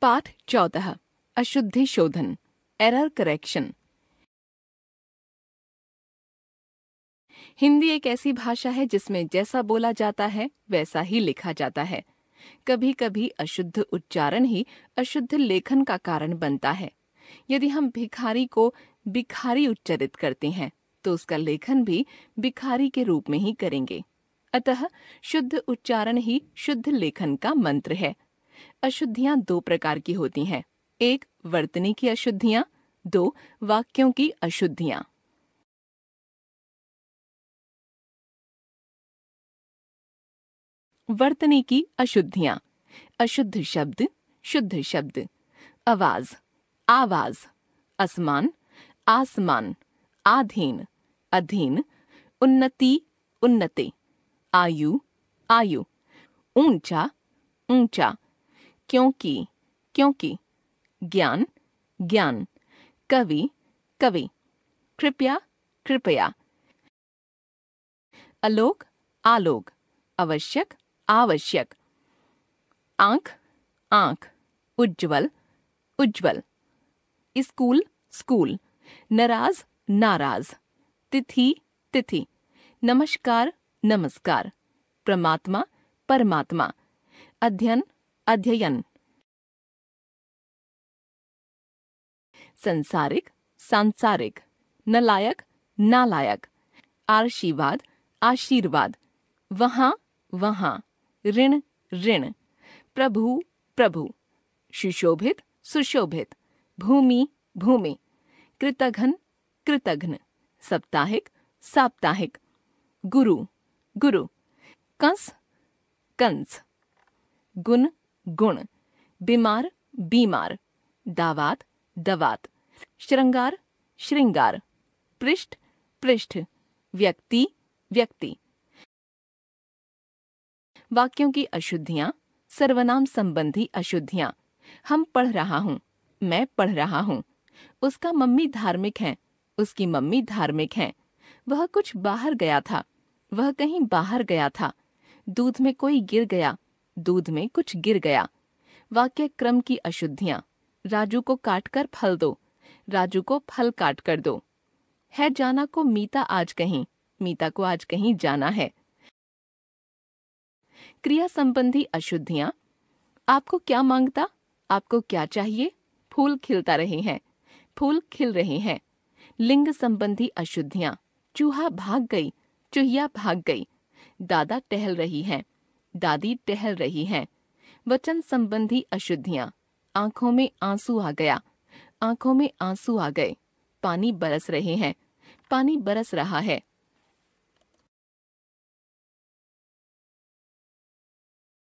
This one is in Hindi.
पाठ चौदह अशुद्धि शोधन एरर करेक्शन हिंदी एक ऐसी भाषा है जिसमें जैसा बोला जाता है वैसा ही लिखा जाता है कभी कभी अशुद्ध उच्चारण ही अशुद्ध लेखन का कारण बनता है यदि हम भिखारी को भिखारी उच्चरित करते हैं तो उसका लेखन भी भिखारी के रूप में ही करेंगे अतः शुद्ध उच्चारण ही शुद्ध लेखन का मंत्र है अशुद्धियाँ दो प्रकार की होती हैं एक वर्तनी की अशुद्धियाँ दो वाक्यों की अशुद्धियाँ वर्तनी की अशुद्धियाँ अशुद्ध शब्द शुद्ध शब्द आवाज आवाज आसमान आसमान आधीन अधीन उन्नति उन्नति आयु आयु ऊंचा ऊंचा क्योंकि क्योंकि ज्ञान ज्ञान कवि कवि कृपया कृपया अलोक आलोक आवश्यक आवश्यक आंख आंख उज्जवल उज्जवल स्कूल स्कूल नाराज नाराज तिथि तिथि नमस्कार नमस्कार परमात्मा परमात्मा अध्ययन अध्ययन संसारिक सांसारिक नलायक नालायक आशीर्वाद आशीर्वाद वहां वहां ऋण ऋण प्रभु प्रभु सुशोभित सुशोभित भूमि भूमि कृतघ्न कृतघ्न साप्ताहिक साप्ताहिक गुरु गुरु कंस कंस गुण गुण बीमार बीमार दावात दवात श्रृंगार श्रृंगार पृष्ठ पृष्ठ व्यक्ति व्यक्ति वाक्यों की अशुद्धियां सर्वनाम संबंधी अशुद्धियां हम पढ़ रहा हूं मैं पढ़ रहा हूँ उसका मम्मी धार्मिक है उसकी मम्मी धार्मिक है वह कुछ बाहर गया था वह कहीं बाहर गया था दूध में कोई गिर गया दूध में कुछ गिर गया वाक्य क्रम की अशुद्धियां राजू को काट कर फल दो राजू को फल काट कर दो है जाना को मीता आज कहीं मीता को आज कहीं जाना है क्रिया संबंधी अशुद्धियां आपको क्या मांगता आपको क्या चाहिए फूल खिलता रहे हैं फूल खिल रहे हैं लिंग संबंधी अशुद्धियां चूहा भाग गई चूहिया भाग गई दादा टहल रही हैं दादी टहल रही हैं वचन संबंधी अशुद्धियां आंखों में आंसू आ गया आंखों में आंसू आ गए पानी बरस रहे हैं पानी बरस रहा है